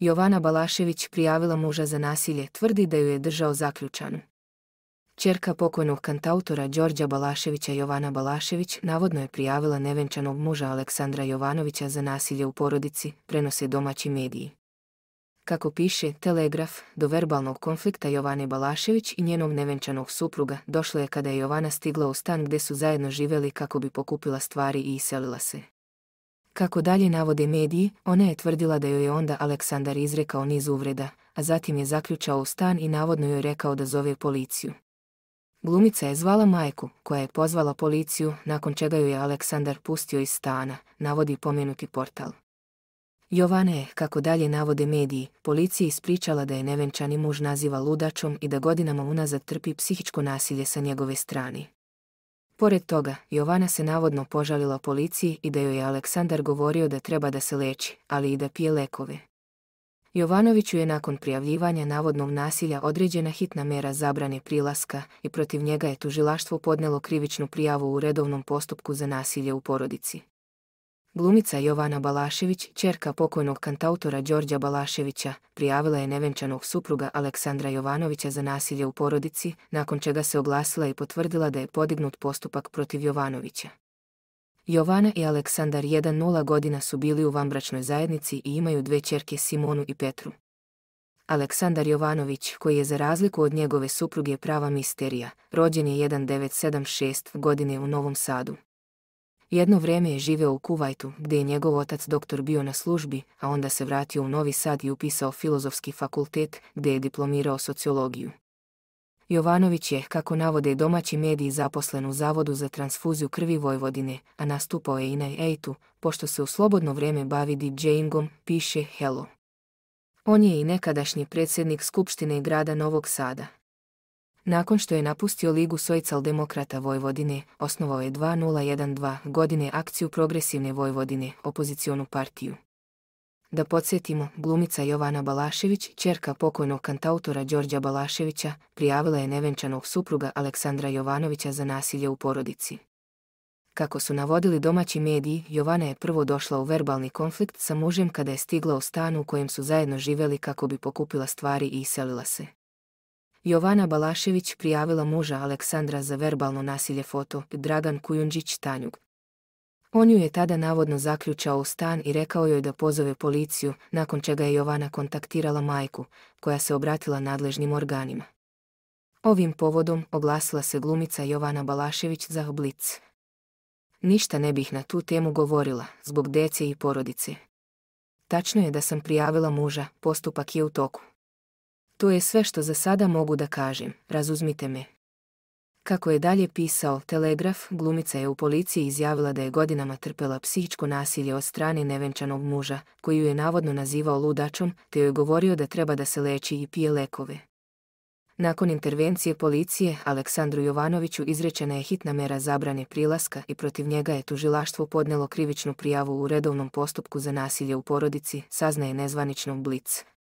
Jovana Balašević prijavila muža za nasilje, tvrdi da ju je držao zaključanu. Čerka pokojnog kantautora Đorđa Balaševića Jovana Balašević navodno je prijavila nevenčanog muža Aleksandra Jovanovića za nasilje u porodici, prenose domaći mediji. Kako piše Telegraf, do verbalnog konflikta Jovane Balašević i njenog nevenčanog supruga došlo je kada je Jovana stigla u stan gdje su zajedno živeli kako bi pokupila stvari i iselila se. Kako dalje navode mediji, ona je tvrdila da joj je onda Aleksandar izrekao niz uvreda, a zatim je zaključao u stan i navodno joj rekao da zove policiju. Glumica je zvala majku, koja je pozvala policiju, nakon čega ju je Aleksandar pustio iz stana, navodi pomenuti portal. Jovana je, kako dalje navode mediji, policiji ispričala da je nevenčani muž naziva ludačom i da godinama unazad trpi psihičko nasilje sa njegove strani. Pored toga, Jovana se navodno požalila policiji i da joj je Aleksandar govorio da treba da se leči, ali i da pije lekove. Jovanoviću je nakon prijavljivanja navodnog nasilja određena hitna mera zabrane prilaska i protiv njega je tužilaštvo podnelo krivičnu prijavu u redovnom postupku za nasilje u porodici. Glumica Jovana Balašević, čerka pokojnog kantautora Đorđa Balaševića, prijavila je nevenčanog supruga Aleksandra Jovanovića za nasilje u porodici, nakon čega se oglasila i potvrdila da je podignut postupak protiv Jovanovića. Jovana i Aleksandar 1.0 godina su bili u vanbračnoj zajednici i imaju dve čerke Simonu i Petru. Aleksandar Jovanović, koji je za razliku od njegove supruge prava misterija, rođen je 1976 godine u Novom Sadu. Jedno vrijeme je živio u Kuvajtu, gdje je njegov otac doktor bio na službi, a onda se vratio u Novi Sad i upisao filozofski fakultet, gdje je diplomirao sociologiju. Jovanović je, kako navode domaći mediji, zaposlen u Zavodu za transfuziju krvi Vojvodine, a nastupao je i na Ejtu, pošto se u slobodno vrijeme bavi DJingom, piše Hello. On je i nekadašnji predsjednik Skupštine grada Novog Sada. Nakon što je napustio Ligu socijaldemokrata Vojvodine, osnovao je 2012 godine akciju Progresivne Vojvodine, opozicionu partiju. Da podsjetimo, glumica Jovana Balašević, čerka pokojnog kantautora Đorđa Balaševića, prijavila je nevenčanog supruga Aleksandra Jovanovića za nasilje u porodici. Kako su navodili domaći mediji, Jovana je prvo došla u verbalni konflikt sa mužem kada je stigla u stanu u kojem su zajedno živeli kako bi pokupila stvari i iselila se. Jovana Balašević prijavila muža Aleksandra za verbalno nasilje foto Dragan Kujundžić Tanjug. On ju je tada navodno zaključao u stan i rekao joj da pozove policiju, nakon čega je Jovana kontaktirala majku, koja se obratila nadležnim organima. Ovim povodom oglasila se glumica Jovana Balašević za oblic. Ništa ne bih na tu temu govorila, zbog dece i porodice. Tačno je da sam prijavila muža, postupak je u toku, to je sve što za sada mogu da kažem, razuzmite me. Kako je dalje pisao Telegraf, glumica je u policiji izjavila da je godinama trpela psihičko nasilje od strane nevenčanog muža, koji ju je navodno nazivao ludačom, te joj je govorio da treba da se leči i pije lekove. Nakon intervencije policije, Aleksandru Jovanoviću izrečena je hitna mera zabrane prilaska i protiv njega je tužilaštvo podnelo krivičnu prijavu u redovnom postupku za nasilje u porodici, saznaje nezvanično Blic.